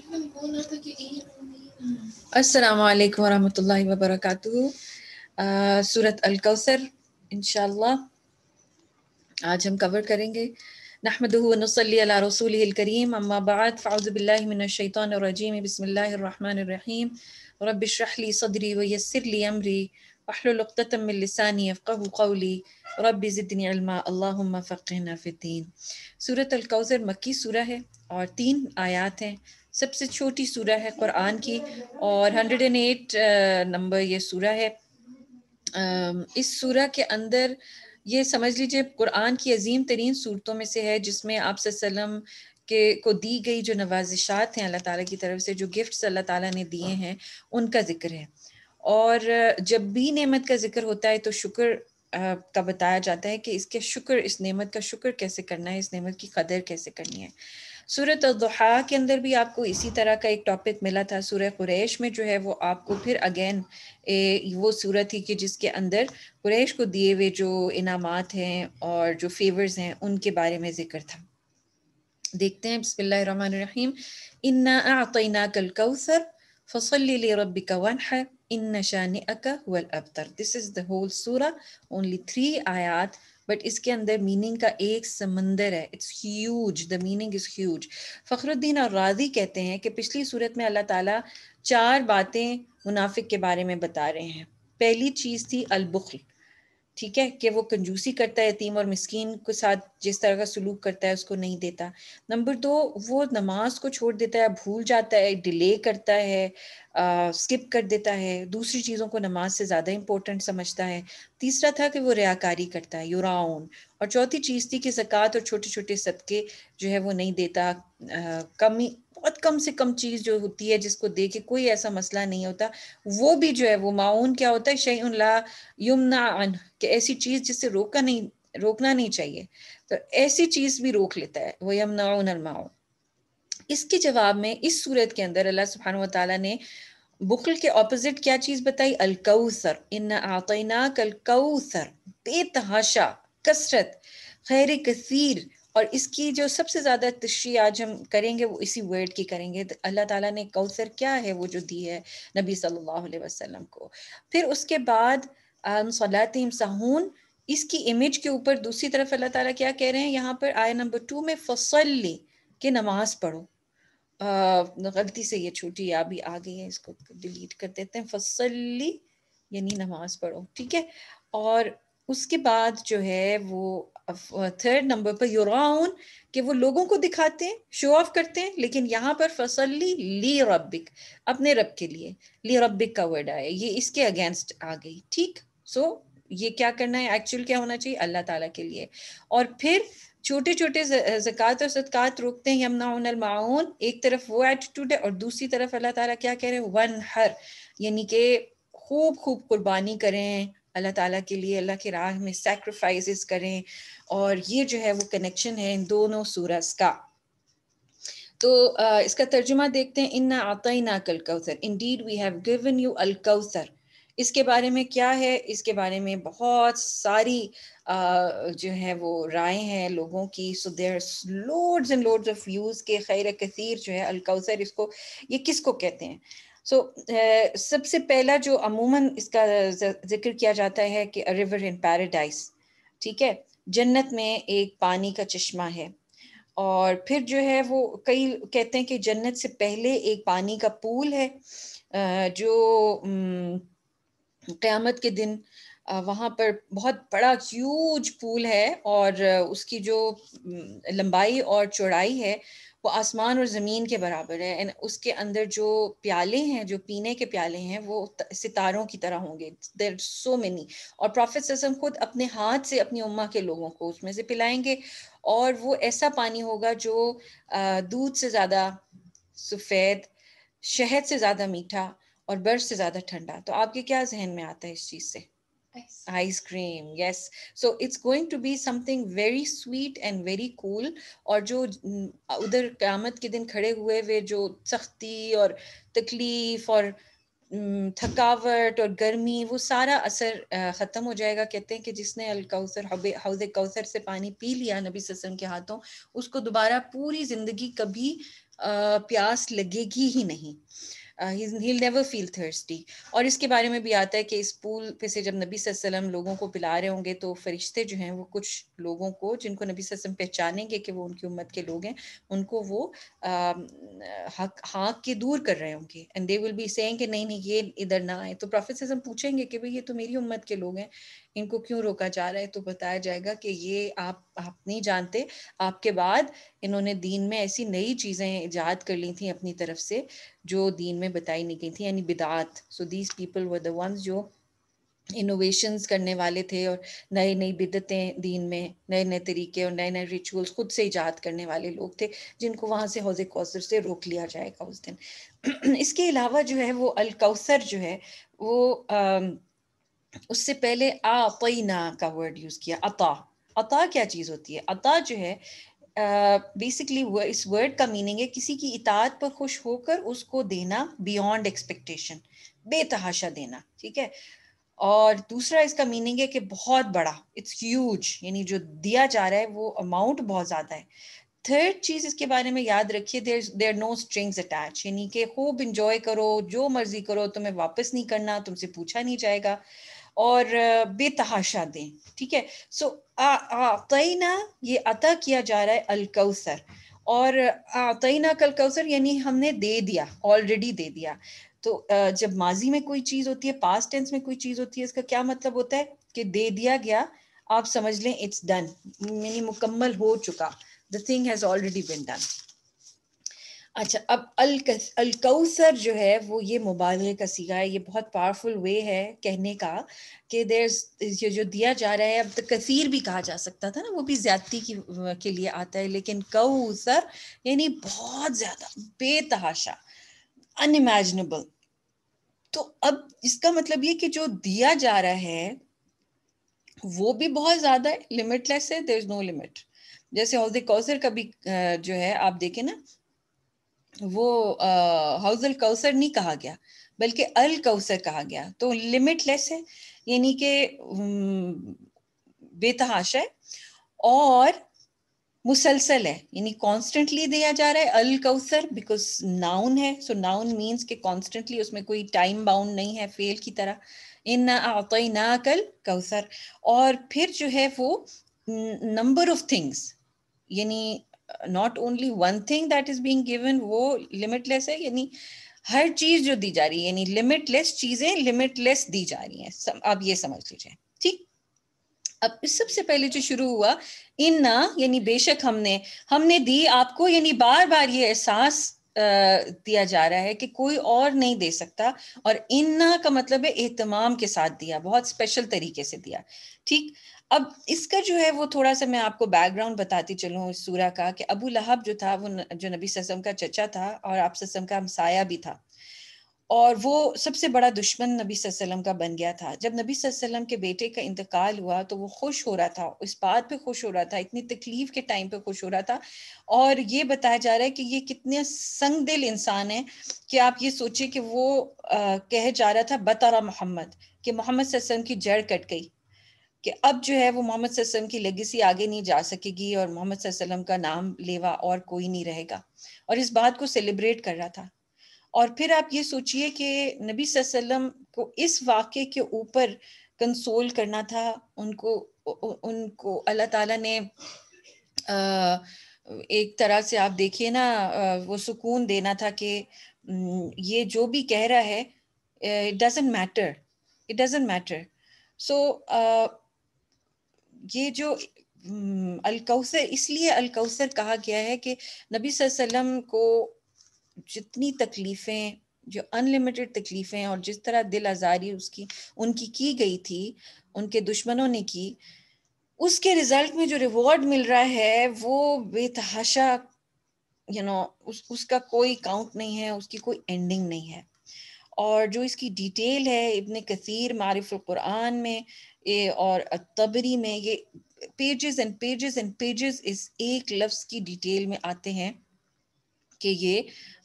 असलकम वरहमल वबरक सूरत अलकौसर इन आज हम कवर करेंगे नहमदनसली रसूल करीम अम्माबाद फ़ाउज़बिल्लिमिनशैतरजीम बसमीम रबशरली सदरी वयसरली अमरी पहलतमिलसानी फ़क़ौली रब ज़िदनीमा फ़क़न फ़िद्दीन सूरत अलकौसर मक्की सूरा है और तीन आयात हैं सबसे छोटी सूरह है कुरान की और 108 नंबर ये सूरह है इस सूरह के अंदर ये समझ लीजिए कुरान की अजीम तरीन सूरतों में से है जिसमें आप सल्लम के को दी गई जो नवाजिशात हैं अल्लाह ताला की तरफ से जो गिफ्ट्स अल्लाह ताला ने दिए हैं उनका जिक्र है और जब भी नेमत का जिक्र होता है तो शुक्र का बताया जाता है कि इसके शुक्र इस नेमत का शुक्र कैसे करना है इस नेमत की कदर कैसे करनी है सूरत अदहा के अंदर भी आपको इसी तरह का एक टॉपिक मिला था सूर्य कुरैश में जो है वो आपको फिर अगेन ए, वो सूरत थी कि जिसके अंदर कुरैश को दिए हुए जो इनाम हैं और जो फेवर्स हैं उनके बारे में जिक्र था देखते हैं बसमीम इन्ना कल कौसर फसल रबिका वन है इन नशान अका हुल अबतर दिस इज़ द होल सूरा ओनली थ्री आयात बट इसके अंदर मीनिंग का एक समंदर है it's huge the meaning is huge Fakhruddin और राजी कहते हैं कि पिछली सूरत में अल्लाह ताला चार बातें मुनाफिक के बारे में बता रहे हैं पहली चीज़ थी अलबुखल ठीक है कि वो कंजूसी करता है यतीम और मस्किन के साथ जिस तरह का सलूक करता है उसको नहीं देता नंबर दो वो नमाज को छोड़ देता है भूल जाता है डिले करता है आ, स्किप कर देता है दूसरी चीज़ों को नमाज से ज़्यादा इंपॉर्टेंट समझता है तीसरा था कि वो रियाकारी करता है यूराउन और चौथी चीज़ थी कि ज़क़़त और छोटे छोटे सदक़े जो है वो नहीं देता आ, बहुत कम से कम चीज जो होती है जिसको दे के कोई ऐसा मसला नहीं होता वो भी जो है वो माउन क्या होता है शही ला यमुना अन कि ऐसी चीज जिससे रोका नहीं रोकना नहीं चाहिए तो ऐसी चीज भी रोक लेता है वो यमुनाउन अलमाउन इसके जवाब में इस सूरत के अंदर अल्लाह सुबहान तला ने बुखल के ऑपोजिट क्या चीज बताई अलकौसर इन आतना कलकौसर बेतहाशा कसरत खैर कसीर और इसकी जो सबसे ज़्यादा तश्री आज हम करेंगे वो इसी वर्ड की करेंगे तो अल्लाह ताला ने कौसर क्या है वो जो दी है नबी सल्लल्लाहु अलैहि वसल्लम को फिर उसके बाद सलातीम साहून इसकी इमेज के ऊपर दूसरी तरफ अल्लाह ताला क्या कह रहे हैं यहाँ पर आया नंबर टू में फसली के नमाज पढ़ो गलती से ये छोटी या भी आ गई है इसको डिलीट कर देते हैं फसली यानी नमाज पढ़ो ठीक है और उसके बाद जो है वो थर्ड नंबर uh, पर युराउन कि वो लोगों को दिखाते हैं शो ऑफ करते हैं लेकिन यहाँ पर फसली ली रबिक अपने रब के लिए ली रबिक का वर्ड आया ये इसके अगेंस्ट आ गई ठीक सो so, ये क्या करना है एक्चुअल क्या होना चाहिए अल्लाह ताला के लिए और फिर छोटे छोटे जक़ात और सदक़ात रोकते हैं यमनाउन माउन एक तरफ वो एटीट्यूड है और दूसरी तरफ अल्लाह ताला क्या कह रहे हैं वन हर यानी कि खूब खूब कुर्बानी करें अल्लाह ताला के लिए अल्लाह के राह में सेक्रीफाइज करें और ये जो है वो कनेक्शन है इन दोनों सूरज का तो आ, इसका तर्जुमा देखते हैं इन्ना आतना कल कौसर indeed we have given you अल कौसर इसके बारे में क्या है इसके बारे में बहुत सारी आ, जो है वो राय हैं लोगों की so there loads and loads of views के खैर कसीर जो है अलकौसर इसको ये किसको कहते हैं सो so, eh, सबसे पहला जो अमूमन इसका जिक्र किया जाता है कि रिवर इन पैराडाइज ठीक है जन्नत में एक पानी का चश्मा है और फिर जो है वो कई कहते हैं कि जन्नत से पहले एक पानी का पूल है जो क़यामत के दिन वहाँ पर बहुत बड़ा ह्यूज पूल है और उसकी जो लंबाई और चौड़ाई है वो आसमान और ज़मीन के बराबर है एंड उसके अंदर जो प्याले हैं जो पीने के प्याले हैं वो सितारों की तरह होंगे देर सो मैनी और प्रॉफिट ससम खुद अपने हाथ से अपनी उम्मा के लोगों को उसमें से पिलाएंगे और वो ऐसा पानी होगा जो दूध से ज़्यादा सफ़ेद शहद से ज़्यादा मीठा और बर्फ से ज़्यादा ठंडा तो आपके क्या जहन में आता है इस चीज़ से Ice. ice cream yes so it's going to be something very sweet and very cool और जो उधर क्यामत के दिन खड़े हुए हुए जो सख्ती और तकलीफ और थकावट और गर्मी वो सारा असर ख़त्म हो जाएगा कहते हैं कि जिसने अलकौसर हौज कौसर से पानी पी लिया नबी वसम के हाथों उसको दोबारा पूरी ज़िंदगी कभी प्यास लगेगी ही नहीं ही नेवर फील थर्स्टी और इसके बारे में भी आता है कि इस पूल पे से जब नबी वसल्लम लोगों को पिला रहे होंगे तो फरिश्ते जो हैं वो कुछ लोगों को जिनको नबी वसल्लम पहचानेंगे कि वो उनकी उम्मत के लोग हैं उनको वो um, हक हाँक के दूर कर रहे होंगे and they will be saying कि नहीं नहीं ये इधर ना आए तो प्रॉफिट हम पूछेंगे कि भाई ये तो मेरी उम्मत के लोग हैं इनको क्यों रोका जा रहा है तो बताया जाएगा कि ये आप आप नहीं जानते आपके बाद इन्होंने दीन में ऐसी नई चीज़ें ईजाद कर ली थी अपनी तरफ से जो दीन में बताई नहीं गई थी यानी बिदात so these people were the ones जो इनोवेशंस करने वाले थे और नई नई बिदतें दीन में नए नए तरीके और नए नए रिचुअल्स खुद से ईजाद करने वाले लोग थे जिनको वहाँ से हौज कौसर से रोक लिया जाएगा उस दिन इसके अलावा जो है वो अलकौसर जो है वो आ, उससे पहले आतना का वर्ड यूज़ किया अता अता क्या चीज़ होती है अता जो है बेसिकली uh, इस वर्ड का मीनिंग है किसी की इताद पर खुश होकर उसको देना बियॉन्ड एक्सपेक्टेशन बेतहाशा देना ठीक है और दूसरा इसका मीनिंग है कि बहुत बड़ा इट्स ह्यूज यानी जो दिया जा रहा है वो अमाउंट बहुत ज़्यादा है थर्ड चीज़ इसके बारे में याद रखिए there there no strings attach यानी कि खूब इंजॉय करो जो मर्जी करो तुम्हें वापस नहीं करना तुमसे पूछा नहीं जाएगा और बेतहाशा दें ठीक है सो आतना ये अता किया जा रहा है अलकौसर और आतना कल कौसर यानी हमने दे दिया ऑलरेडी दे दिया तो जब माजी में कोई चीज होती है पास्ट टेंस में कोई चीज होती है इसका क्या मतलब होता है कि दे दिया गया आप समझ लें इट्स डन यानी मुकम्मल हो चुका the thing has already been done अच्छा अब अल अलकौसर जो है वो ये मुबाद का सीगा है ये बहुत पावरफुल वे है कहने का कि देर ये जो दिया जा रहा है अब तो कसीर भी कहा जा सकता था ना वो भी ज्यादती की के लिए आता है लेकिन कौसर यानी बहुत ज़्यादा बेतहाशा अनइमेजनेबल तो अब इसका मतलब ये कि जो दिया जा रहा है वो भी बहुत ज़्यादा है लिमिटलेस है देर इज़ नो लिमिट जैसे हौजे कौसर का भी जो है आप देखें ना वो हाउजल कौसर नहीं कहा गया बल्कि अल कौसर कहा गया तो लिमिटलेस है यानी कि बेतहाश है और मुसलसल है यानी कॉन्स्टेंटली दिया जा रहा है अल कौसर बिकॉज नाउन है सो नाउन मीन्स के कॉन्स्टेंटली उसमें कोई टाइम बाउंड नहीं है फेल की तरह इन आतई ना कल कौसर और फिर जो है वो नंबर ऑफ थिंग्स यानी not only one thing that is being given वो लिमिटलेस है यानी हर चीज जो दी जा रही है यानी लिमिटलेस चीजें लिमिटलेस दी जा रही हैं आप ये समझ लीजिए ठीक अब इस सबसे पहले जो शुरू हुआ इन ना यानी बेशक हमने हमने दी आपको यानी बार बार ये एहसास दिया जा रहा है कि कोई और नहीं दे सकता और इन ना का मतलब है एहतमाम के साथ दिया बहुत स्पेशल तरीके से दिया ठीक अब इसका जो है वो थोड़ा सा मैं आपको बैकग्राउंड बताती चलूँ इस सूरा का कि अबू लहब जो था वो जो नबी ससम का चचा था और आप ससम का हमसाया भी था और वो सबसे बड़ा दुश्मन नबी सल्लम का बन गया था जब नबी सल्लम के बेटे का इंतकाल हुआ तो वो खुश हो रहा था इस बात पे खुश हो रहा था इतनी तकलीफ के टाइम पे खुश हो रहा था और ये बताया जा रहा है कि ये कितने संग दिल इंसान है कि आप ये सोचिए कि वो आ, कह जा रहा था बतारा मोहम्मद कि मोहम्मद की जड़ कट गई कि अब जो है वो मोहम्मद की लेगेसी आगे नहीं जा सकेगी और मोहम्मद का नाम लेवा और कोई नहीं रहेगा और इस बात को सेलिब्रेट कर रहा था और फिर आप ये सोचिए कि नबी सल्लम को इस वाक़े के ऊपर कंसोल करना था उनको उनको अल्लाह ताला ने आ, एक तरह से आप देखिए ना वो सुकून देना था कि ये जो भी कह रहा है it doesn't matter it doesn't matter so ये जो हम्म, अलकौसर इसलिए अलकौसर कहा गया है कि नबी वसल्लम को जितनी तकलीफ़ें जो अनलिमिटेड तकलीफ़ें और जिस तरह दिल आज़ारी उसकी उनकी की गई थी उनके दुश्मनों ने की उसके रिजल्ट में जो रिवॉर्ड मिल रहा है वो बेतहाशा यू you नो know, उस उसका कोई काउंट नहीं है उसकी कोई एंडिंग नहीं है और जो इसकी डिटेल है इबन कसीर मारिफ कुरान में ए, और तबरी में ये pages and pages and pages इस एक लफ्ज़ की डिटेल में आते हैं कि ये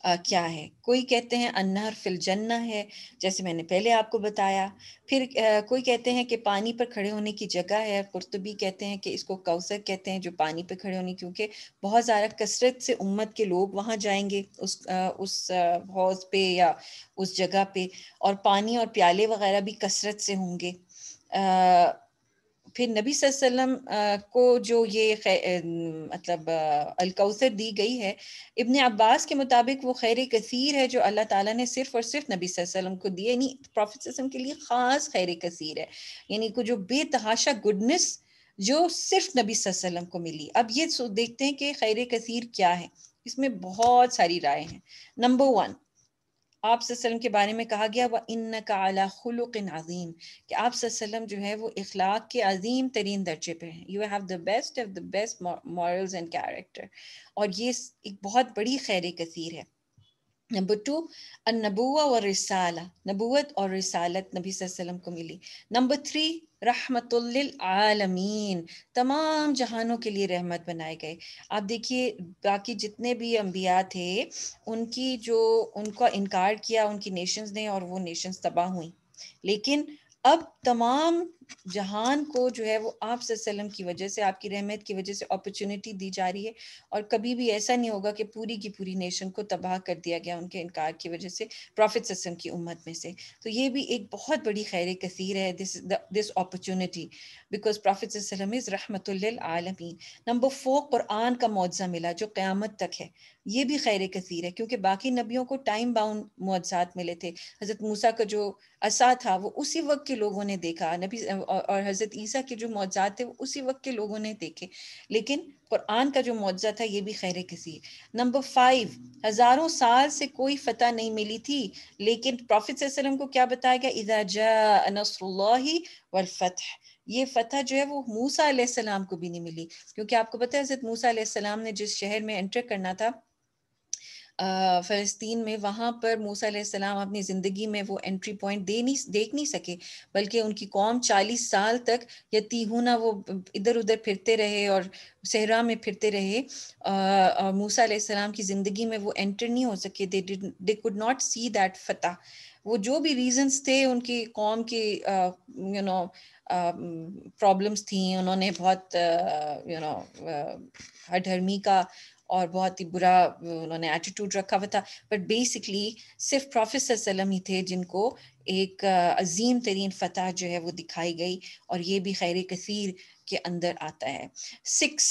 आ, क्या है कोई कहते हैं अन्नहर फिल जन्ना है जैसे मैंने पहले आपको बताया फिर आ, कोई कहते हैं कि पानी पर खड़े होने की जगह है कुर्तुबी कहते हैं कि इसको कौसर कहते हैं जो पानी पर खड़े होने क्योंकि बहुत ज़्यादा कसरत से उम्मत के लोग वहाँ जाएंगे उस आ, उस हौज पे या उस जगह पे और पानी और प्याले वगैरह भी कसरत से होंगे फिर नबी वसल्लम को जो ये मतलब अलकौसर दी गई है इबन अब्बास के मुताबिक वो खैर कसीर है जो अल्लाह ताला ने सिर्फ और सिर्फ नबी वसल्लम को दिए यानी प्रोफेट के लिए ख़ास खैर कसीर है यानी को जो बेतहाशा गुडनेस जो सिर्फ नबी वसल्लम को मिली अब ये देखते हैं कि खैर कसीर क्या है इसमें बहुत सारी राय हैं नंबर वन आप के बारे में कहा गया वह इन का अज़ीम कि आप जो है वो इखलाक के अजीम तरीन दर्जे पे हैं you have the best of the best morals and character और ये एक बहुत बड़ी खैर कसीर है नंबर टू नबुआ और रिसाला नबूत और रिसालत नबी वसल्लम को मिली नंबर थ्री आलमीन तमाम जहानों के लिए रहमत बनाए गए आप देखिए बाकी जितने भी अम्बिया थे उनकी जो उनका इनकार किया उनकी नेशंस ने और वो नेशंस तबाह हुई लेकिन अब तमाम जहान को जो है वो आप सल्लम की वजह से आपकी रहमत की वजह से अपॉर्चुनिटी दी जा रही है और कभी भी ऐसा नहीं होगा कि पूरी की पूरी नेशन को तबाह कर दिया गया उनके इनकार की वजह से प्रॉफिट सस्म की उम्मत में से तो ये भी एक बहुत बड़ी खैर कसीर है this this opportunity because profit वसलम इज़ आलमी नंबर फोर कुरान का मुआवजा मिला जो क़्यामत तक है ये भी खैर कसीर है क्योंकि बाकी नबियों को टाइम बाउंड मुआवजात मिले थे हज़रत मूसा का जो असा था वो उसी वक्त के लोगों ने ने देखा नबी और हज़रत ईसा के जो मुआवजात थे वो उसी वक्त के लोगों ने देखे लेकिन कुरान का जो मुआवजा था ये भी खैर किसी है नंबर फाइव हज़ारों साल से कोई फतह नहीं मिली थी लेकिन प्रॉफिट वसलम को क्या बताया गया इदाजा नसरुल्लाही वल फतह ये फतह जो है वो मूसा सलाम को भी नहीं मिली क्योंकि आपको पता है हज़रत मूसा सलाम ने जिस शहर में एंटर करना था फ़लस्तीन में वहाँ पर मूसा सलाम अपनी ज़िंदगी में वो एंट्री पॉइंट दे नहीं देख नहीं सके बल्कि उनकी कौम चालीस साल तक यतीहूना वो इधर उधर फिरते रहे और सहरा में फिरते रहे और मूसा सलाम की ज़िंदगी में वो एंटर नहीं हो सके they they could not see that फतेह वो जो भी रीजंस थे उनकी कौम के यू नो प्रॉब्लम्स थी उन्होंने बहुत यू नो धर्मी का और बहुत ही बुरा उन्होंने एटीट्यूड रखा हुआ था बट बेसिकली सिर्फ प्रोफेसर सलम ही थे जिनको एक अजीम तरीन फतह जो है वो दिखाई गई और ये भी खैर कसीर के अंदर आता है सिक्स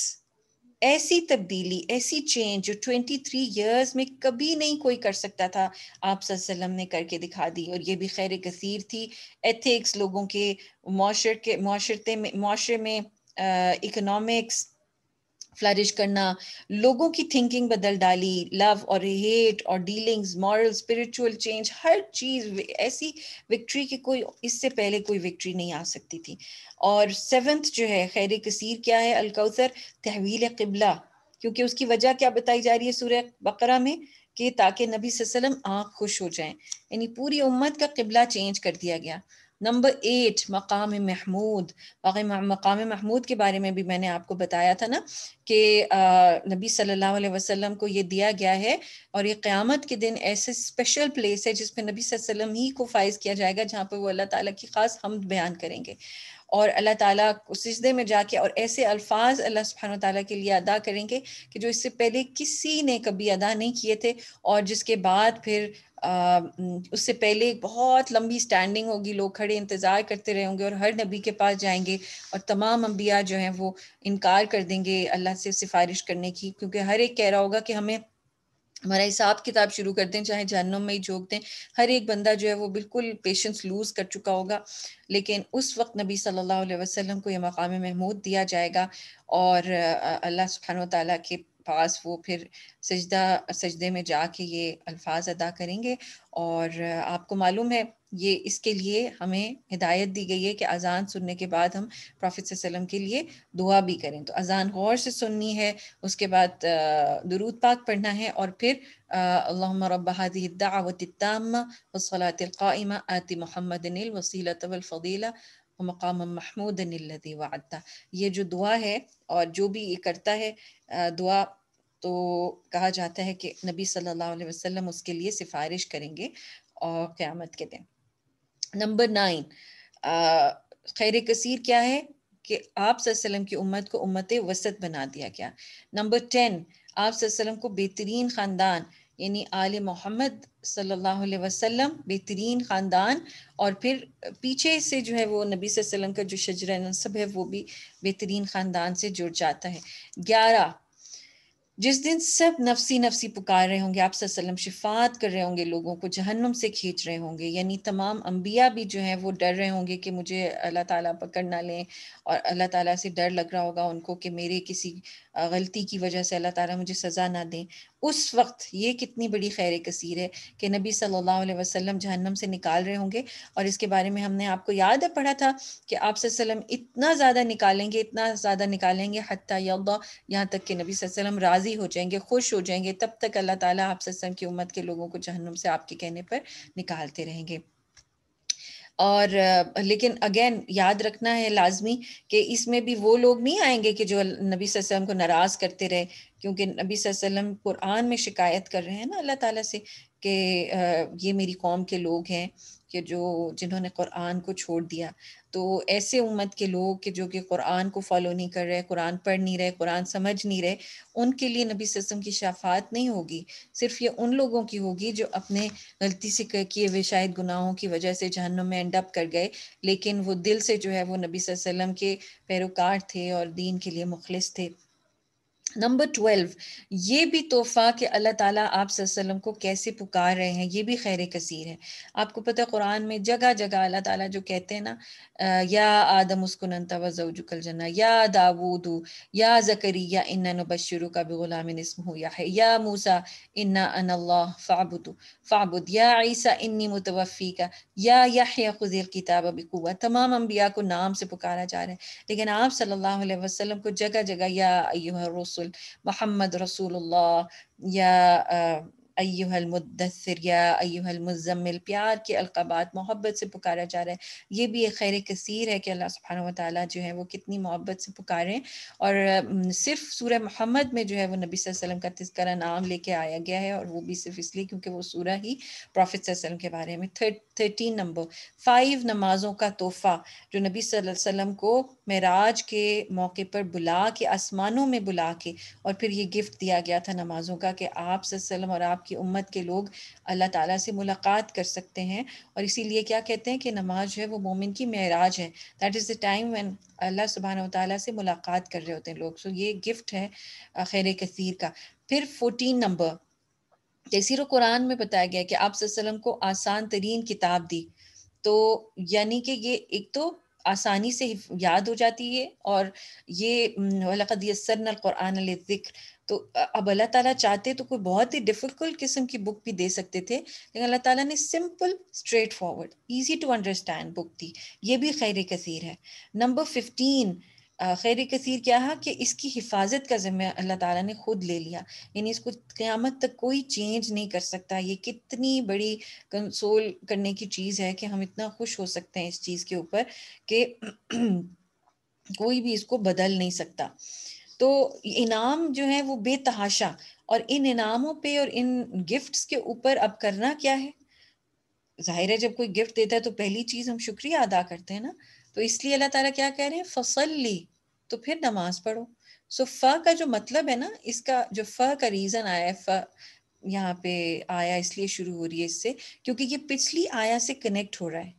ऐसी तब्दीली ऐसी चेंज जो 23 ईयर्स में कभी नहीं कोई कर सकता था आप सल्लम ने करके दिखा दी और ये भी खैर कसीर थी एथिक्स लोगों के माशर के माशरते में माशरे में इकनॉमिक्स फ्लरिश करना लोगों की थिंकिंग बदल डाली लव और हेट और डीलिंग्स मॉरल स्पिरिचुअल चेंज हर चीज़ ऐसी विक्ट्री की कोई इससे पहले कोई विक्ट्री नहीं आ सकती थी और सेवन्थ जो है खैर कसीर क्या है अलकौसर तहवील किबला क्योंकि उसकी वजह क्या बताई जा रही है सूर्य बकरा में कि ताकि नबी वसम आँख खुश हो जाएं यानी पूरी उम्मत का किबला चेंज कर दिया गया नंबर एट मकाम महमूद बाकी मकाम महमूद के बारे में भी मैंने आपको बताया था ना कि नबी सल्लल्लाहु अलैहि वसल्लम को ये दिया गया है और ये क़यामत के दिन ऐसे स्पेशल प्लेस है जिसपे नबी वसल्लम ही को फाइज किया जाएगा जहाँ पर वो अल्लाह ताला की ख़ास हम बयान करेंगे और अल्लाह ताला सजदे में जाके और ऐसे अल्फाज अल्लाह सुबहान ताला के लिए अदा करेंगे कि जो इससे पहले किसी ने कभी अदा नहीं किए थे और जिसके बाद फिर उससे पहले एक बहुत लंबी स्टैंडिंग होगी लोग खड़े इंतज़ार करते रहेंगे और हर नबी के पास जाएंगे और तमाम अम्बिया जो हैं वो इनकार कर देंगे अल्लाह से सिफारिश करने की क्योंकि हर एक कह रहा होगा कि हमें हमारा हिसाब किताब शुरू कर दें चाहे जहनम में ही झोंक दें हर एक बंदा जो है वो बिल्कुल पेशेंस लूज़ कर चुका होगा लेकिन उस वक्त नबी सल्लल्लाहु अलैहि वसल्लम को यह मकाम महमूद दिया जाएगा और अल्लाह सुबहान ताली के पास वो फिर सजदा सजदे में जाके ये अल्फाज अदा करेंगे और आपको मालूम है ये इसके लिए हमें हिदायत दी गई है कि अज़ान सुनने के बाद हम प्रॉफिट वसल्लम के लिए दुआ भी करें तो अज़ान गौर से सुननी है उसके बाद दरूद पाक पढ़ना है और फिर अल्लाम रबादिदावतम आती आति महमद वसीलत वफ़ीला मकाम महमूद नदी वादा ये जो दुआ है और जो भी ये करता है दुआ तो कहा जाता है कि नबी सल्लल्लाहु अलैहि वसल्लम उसके लिए सिफारिश करेंगे और क़यामत के दिन नंबर नाइन खैर कसीर क्या है कि आप सल्लम की उम्मत को उम्मत वसत बना दिया गया नंबर टेन आप सल्लम को बेहतरीन ख़ानदान यानी आल मोहम्मद सल्लल्लाहु अलैहि वसल्लम बेहतरीन ख़ानदान और फिर पीछे से जो है वो नबी वसल्लम का जो शजर नसब है वो भी बेहतरीन ख़ानदान से जुड़ जाता है ग्यारह जिस दिन सब नफसी नफसी पुकार रहे होंगे आप सल्लम शिफात कर रहे होंगे लोगों को जहन्नुम से खींच रहे होंगे यानी तमाम अम्बिया भी जो हैं वो डर रहे होंगे कि मुझे अल्लाह ताला पकड़ ना लें और अल्लाह ताला से डर लग रहा होगा उनको कि मेरे किसी गलती की वजह से अल्लाह ताला मुझे सज़ा ना दें उस वक्त ये कितनी बड़ी खैर कसीर है कि नबी सल्लल्लाहु अलैहि वसल्लम जहन्नम से निकाल रहे होंगे और इसके बारे में हमने आपको याद है पढ़ा था कि आप वसल्लम इतना ज़्यादा निकालेंगे इतना ज़्यादा निकालेंगे हती यहाँ तक कि नबी वसल्लम राज़ी हो जाएंगे खुश हो जाएंगे तब तक अल्लाह ताली आप की उम्मत के लोगों को जहन्नम से आपके कहने पर निकालते रहेंगे और लेकिन अगेन याद रखना है लाजमी कि इसमें भी वो लोग नहीं आएंगे कि जो नबी वसल्लम को नाराज़ करते रहे क्योंकि नबी वसल्लम कुरान में शिकायत कर रहे हैं ना अल्लाह ताला से कि ये मेरी कौम के लोग हैं कि जो जिन्होंने कुरान को छोड़ दिया तो ऐसे उम्मत के लोग के जो कि कुरान को फॉलो नहीं कर रहे कुरान पढ़ नहीं रहे कुरान समझ नहीं रहे उनके लिए नबी सस्म की शाफात नहीं होगी सिर्फ ये उन लोगों की होगी जो अपने गलती से किए हुए शायद गुनाहों की वजह से जहनों में एंड अप कर गए लेकिन वो दिल से जो है वो नबी वसम के पैरोकार थे और दीन के लिए मुखलिस थे नंबर ट्वेल्व ये भी तोहफा कि अल्लाह ताला आप वसल्लम को कैसे पुकार रहे हैं ये भी खैर कसीर है आपको पता है कुरान में जगह जगह अल्लाह ताला जो कहते हैं ना या आदम उसकुन तवजुकल जना या दाऊद या या इन्ना नबशरु का नस्म हो या है या मूसा इन्ना अन फाबुदू फ़ाबुद फ़ाबुद या ईसा इन्नी मुतवफ़ी का या खुजी किताब अभी कुआ तमाम अम्बिया को नाम से पुकारा जा रहा है लेकिन आप सल्ला वसलम को जगह जगह या रसुल يقول محمد رسول الله या अयुहल मुद्दसर या अयुहल मुजम्मिल प्यार के अलकाबात मोहब्बत से पुकारा जा रहा है ये भी एक खैर कसीर है कि अल्लाह सुबहान ताली जो है वो कितनी मोहब्बत से पुकारें और सिर्फ सूर्य मोहम्मद में जो है वो नबी वसल्लम का तस्करा नाम लेके आया गया है और वो भी सिर्फ इसलिए क्योंकि वो सूर्य ही प्रॉफित वसल्लम के बारे में थर्टीन नंबर फाइव नमाजों का तोहफ़ा जो नबी वसल्लम को महराज के मौके पर बुला के आसमानों में बुला के और फिर ये गिफ्ट दिया गया था नमाज़ों का कि आप सल्लम और आपकी उम्मत के लोग अल्लाह ताला से मुलाकात कर सकते हैं और इसीलिए क्या कहते हैं कि नमाज जो है वो मोमिन की मराज है that is the time when अल्लाह सुबहान तला से मुलाकात कर रहे होते हैं लोग सो ये गिफ्ट है खैर कसीर का फिर फोटीन नंबर तसर कुरान में बताया गया कि आप को आसान तरीन किताब दी तो यानी कि ये एक तो आसानी से याद हो जाती है और ये वलकद क़ुरान ज़िक्र तो अब अल्लाह ताला चाहते तो कोई बहुत ही डिफ़िकल्ट किस्म की बुक भी दे सकते थे लेकिन अल्लाह ताला ने simple straightforward easy to understand book थी ये भी खैर कसीर है नंबर फिफ्टीन खैर कसीर क्या है कि इसकी हिफाजत का ज़िम्मा अल्लाह ताला ने ख़ुद ले लिया यानी इसको क़्यामत तक कोई चेंज नहीं कर सकता ये कितनी बड़ी कंसोल करने की चीज़ है कि हम इतना खुश हो सकते हैं इस चीज़ के ऊपर कि कोई भी इसको बदल नहीं सकता तो इनाम जो है वो बेतहाशा और इन इनामों पे और इन गिफ्ट्स के ऊपर अब करना क्या है जाहिर है जब कोई गिफ्ट देता है तो पहली चीज़ हम शुक्रिया अदा करते हैं ना तो इसलिए अल्लाह ताला क्या कह रहे हैं फसली तो फिर नमाज पढ़ो सो so, फ का जो मतलब है ना इसका जो फ का रीज़न आया है फ यहाँ पे आया इसलिए शुरू हो रही है इससे क्योंकि ये पिछली आया से कनेक्ट हो रहा है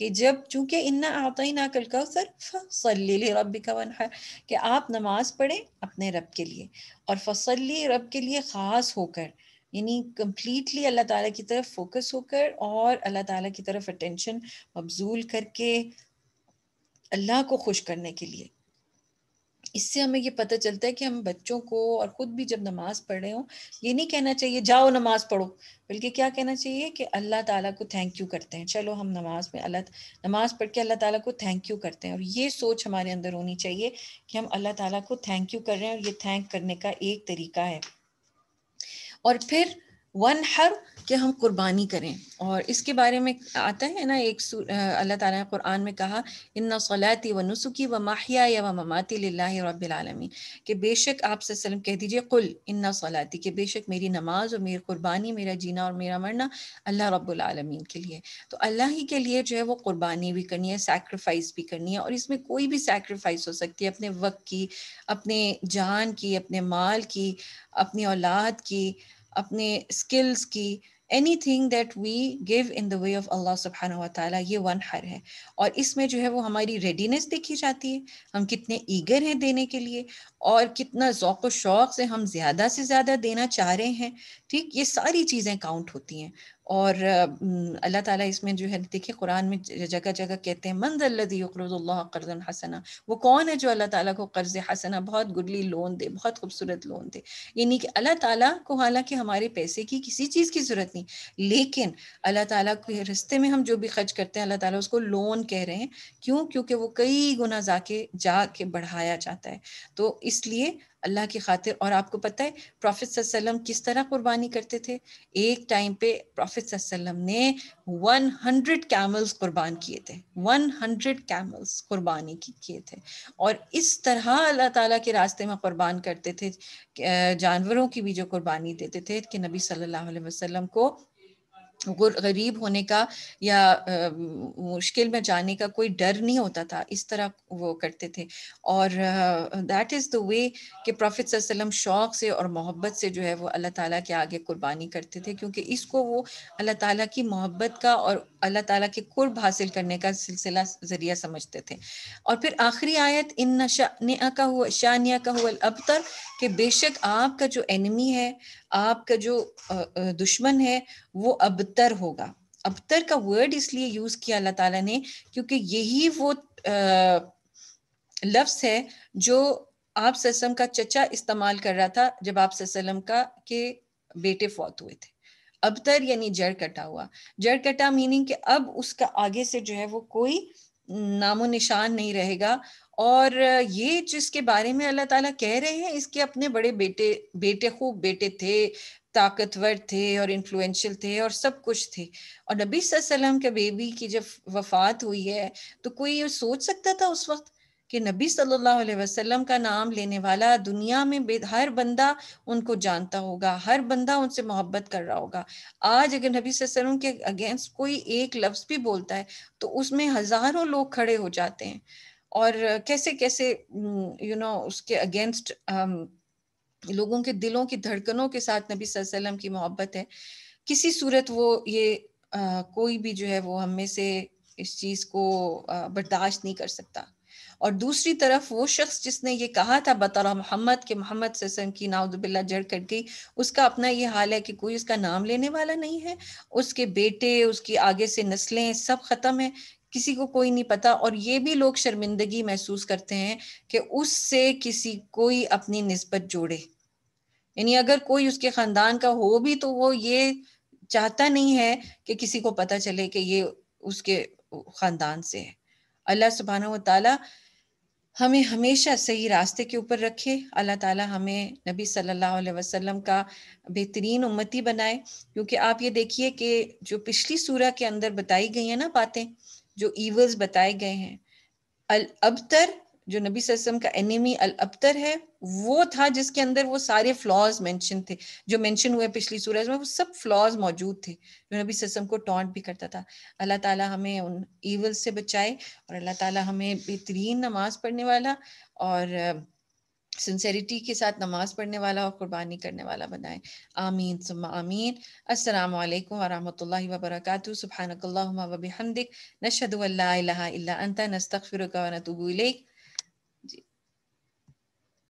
कि जब चूंकि इन्ना आता ही ना कल का सर फसल रब कि आप नमाज पढ़ें अपने रब के लिए और फसली रब के लिए ख़ास होकर यानी कम्प्लीटली अल्लाह ताला की तरफ फोकस होकर और अल्लाह ताला की तरफ अटेंशन मबजूल करके अल्लाह को खुश करने के लिए इससे हमें ये पता चलता है कि हम बच्चों को और ख़ुद भी जब नमाज पढ़ रहे हो ये नहीं कहना चाहिए जाओ नमाज पढ़ो बल्कि क्या कहना चाहिए कि अल्लाह ताला को थैंक यू करते हैं चलो हम नमाज में अल्लाह नमाज पढ़ के अल्लाह ताला को थैंक यू करते हैं और ये सोच हमारे अंदर होनी चाहिए कि हम अल्लाह ताला को थैंक यू कर रहे हैं और ये थैंक करने का एक तरीका है और फिर वन हर कि हम कुर्बानी करें और इसके बारे में आता है ना एक अल्लाह ताला ने कुरान में कहा इन्ना सलाती व नुसुकी व माहिया या व ममाती रबालमी कि बेशक आप वसलम कह दीजिए कुल इन्ना सलाती कि बेशक मेरी नमाज और मेरी कुर्बानी मेरा जीना और मेरा मरना अल्लाह रबालमीन के लिए तो अल्लाह ही के लिए जो है वो कुर्बानी भी करनी है सेक्रीफाइस भी करनी है और इसमें कोई भी सेक्रीफाइस हो सकती है अपने वक्त की अपने जान की अपने माल की अपनी औलाद की अपने स्किल्स की anything that we give in the way of अल्लाह सुबहान व ये वन हर है और इसमें जो है वो हमारी रेडीनेस देखी जाती है हम कितने ईगर हैं देने के लिए और कितना ओक़ शौक़ से हम ज़्यादा से ज़्यादा देना चाह रहे हैं ठीक ये सारी चीज़ें काउंट होती हैं और अल्लाह ताला इसमें जो है देखिए कुरान में जगह जगह कहते हैं मंजल्लदी कर्ज़न हसना वो कौन है जो अल्लाह ताला को कर्ज़ हसना बहुत गुडली लोन दे बहुत खूबसूरत लोन दे यानी कि अल्लाह ताला को हालांकि हमारे पैसे की किसी चीज़ की ज़रूरत नहीं लेकिन अल्लाह ताला के रस्ते में हम जो भी खर्च करते हैं अल्लाह ताला उसको लोन कह रहे हैं क्यों क्योंकि वो कई गुना जाके जा बढ़ाया जाता है तो इसलिए अल्लाह की खातिर और आपको पता है प्रॉफित किस तरह कुर्बानी करते थे एक टाइम पे प्रॉफित वसल्लम ने 100 कैमल्स कुर्बान किए थे 100 कैमल्स कुर्बानी किए थे और इस तरह अल्लाह ताला के रास्ते में कुर्बान करते थे जानवरों की भी जो कुर्बानी देते थे कि नबी सल्लल्लाहु को गरीब होने का या आ, मुश्किल में जाने का कोई डर नहीं होता था इस तरह वो करते थे और दैट इज़ द वे कि प्रॉफिट वसल्लम शौक़ से और मोहब्बत से जो है वो अल्लाह ताला के आगे कुर्बानी करते थे क्योंकि इसको वो अल्लाह ताला की मोहब्बत का और अल्लाह ताला के कुर्ब हासिल करने का सिलसिला जरिया समझते थे और फिर आखिरी आयत इन नशा का हुआ शानिया का हुआ अबतर कि बेशक आपका जो एनिमी है आपका जो दुश्मन है वो अबतर होगा अबतर का वर्ड इसलिए यूज किया अल्लाह ताला ने क्योंकि यही वो लफ्स है जो आप ससम का चचा इस्तेमाल कर रहा था जब आप ससलम का के बेटे फौत हुए थे अबतर यानी जड़ कटा हुआ जड़ कटा मीनिंग कि अब उसका आगे से जो है वो कोई नामो निशान नहीं रहेगा और ये जिसके बारे में अल्लाह ताला कह रहे हैं इसके अपने बड़े बेटे बेटे खूब बेटे थे ताकतवर थे और इन्फ्लुएंशियल थे और सब कुछ थे और नबी वसल्लम के बेबी की जब वफात हुई है तो कोई ये सोच सकता था उस वक्त कि नबी सल्लल्लाहु अलैहि वसल्लम का नाम लेने वाला दुनिया में हर बंदा उनको जानता होगा हर बंदा उनसे मोहब्बत कर रहा होगा आज अगर नबी वसल्लम के अगेंस्ट कोई एक लफ्ज भी बोलता है तो उसमें हजारों लोग खड़े हो जाते हैं और कैसे कैसे यू नो उसके अगेंस्ट um, लोगों के दिलों की धड़कनों के साथ नबी वसल्लम की मोहब्बत है किसी सूरत वो ये आ, कोई भी जो है वो हमें से इस चीज़ को बर्दाश्त नहीं कर सकता और दूसरी तरफ वो शख्स जिसने ये कहा था बतौर मोहम्मद के मोहम्मद से की नाउदबिल्ला जड़ कट गई उसका अपना ये हाल है कि कोई उसका नाम लेने वाला नहीं है उसके बेटे उसकी आगे से नस्लें सब खत्म है किसी को कोई नहीं पता और ये भी लोग शर्मिंदगी महसूस करते हैं कि उससे किसी कोई अपनी नस्बत जोड़े यानी अगर कोई उसके खानदान का हो भी तो वो ये चाहता नहीं है कि किसी को पता चले कि ये उसके खानदान से है अल्लाह सुबहाना तला हमें हमेशा सही रास्ते के ऊपर रखे अल्लाह ताला हमें नबी सल्लल्लाहु अलैहि वसल्लम का बेहतरीन उम्मती बनाए क्योंकि आप ये देखिए कि जो पिछली सूरह के अंदर बताई गई है ना बातें जो ईवल्स बताए गए हैं अल अबतर जो नबी वसम का एनिमी अल अबतर है वो था जिसके अंदर वो सारे फ्लॉज मेंशन थे जो मेंशन हुए पिछली सूरज में वो सब फ्लॉज मौजूद थे जो नबी वसम को टॉन्ट भी करता था अल्लाह ताला हमें उन ईवल से बचाए और अल्लाह ताला हमें बेहतरीन नमाज पढ़ने वाला और सिंसेरिटी के साथ नमाज पढ़ने वाला और कुर्बानी करने वाला बनाए आमीन सुम आमीन अस्सलाम वालेकुम व रहमतुल्लाहि व बरकातहू सुभानकल्लाहुम्मा व बिहमदिक नशहदु अल्ला इलाहा इल्ला अंता नस्तगफिरुका व नतूबु इलैक